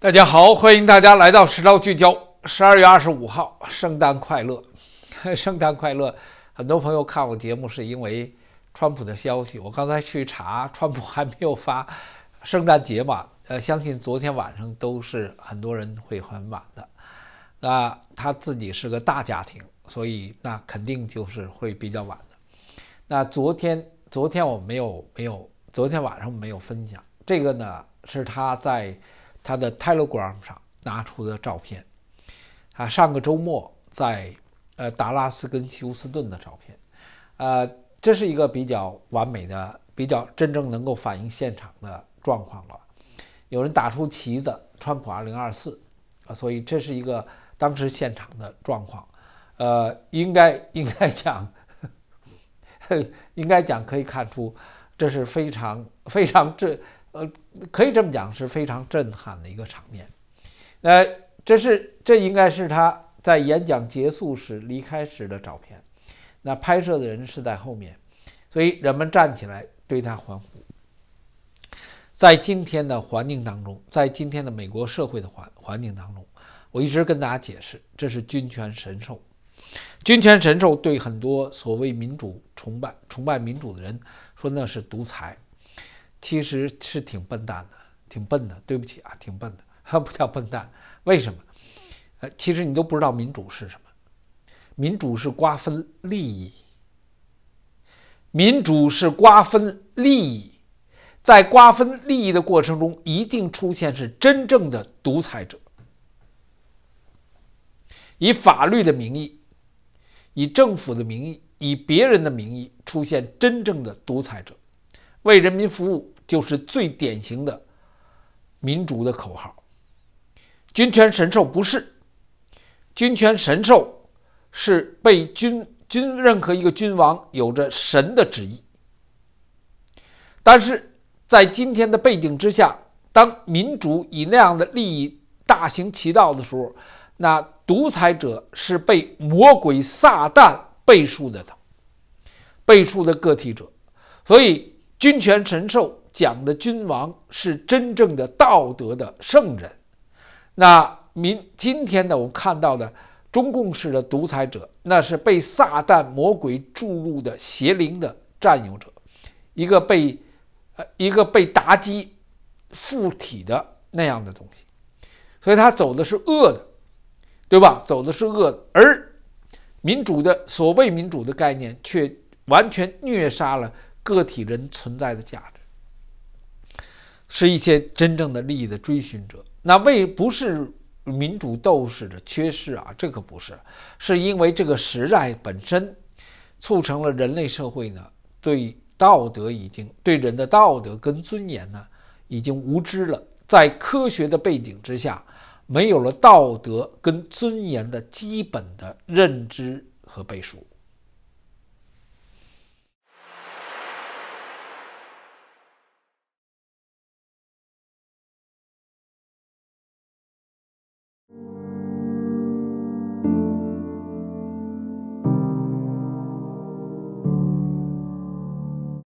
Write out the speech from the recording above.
大家好，欢迎大家来到时道聚焦。十二月二十五号，圣诞快乐，圣诞快乐！很多朋友看我节目是因为川普的消息。我刚才去查，川普还没有发 圣诞节嘛？呃，相信昨天晚上都是很多人会很晚的。那他自己是个大家庭，所以那肯定就是会比较晚的。那昨天，昨天我没有没有，昨天晚上没有分享这个呢，是他在。他的 Telegram 上拿出的照片，啊，上个周末在呃达拉斯跟休斯顿的照片，呃，这是一个比较完美的、比较真正能够反映现场的状况了。有人打出旗子“川普 2024”，啊，所以这是一个当时现场的状况，呃，应该 应该讲，应该讲可以看出，这是非常非常这。呃，可以这么讲，是非常震撼的一个场面。呃，这是这应该是他在演讲结束时离开时的照片。那拍摄的人是在后面，所以人们站起来对他欢呼。在今天的环境当中，在今天的美国社会的环环境当中，我一直跟大家解释，这是军权神授。军权神授对很多所谓民主崇拜崇拜民主的人说那是独裁。其实是挺笨蛋的，挺笨的。对不起啊，挺笨的，还 不叫笨蛋。为什么？呃，其实你都不知道民主是什么。民主是瓜分利益，民主是瓜分利益，在瓜分利益的过程中，一定出现是真正的独裁者，以法律的名义，以政府的名义，以别人的名义出现真正的独裁者。为人民服务就是最典型的民主的口号。君权神授不是，君权神授是被君君任何一个君王有着神的旨意。但是在今天的背景之下，当民主以那样的利益大行其道的时候，那独裁者是被魔鬼撒旦背书的，背书的个体者，所以。君权神授讲的君王是真正的道德的圣人，那民今天呢？我们看到的中共式的独裁者，那是被撒旦魔鬼注入的邪灵的占有者，一个被呃一个被妲己附体的那样的东西，所以他走的是恶的，对吧？走的是恶的，而民主的所谓民主的概念，却完全虐杀了。个体人存在的价值，是一些真正的利益的追寻者。那为不是民主斗士的缺失啊，这可不是，是因为这个时代本身促成了人类社会呢对道德已经对人的道德跟尊严呢已经无知了，在科学的背景之下，没有了道德跟尊严的基本的认知和背书。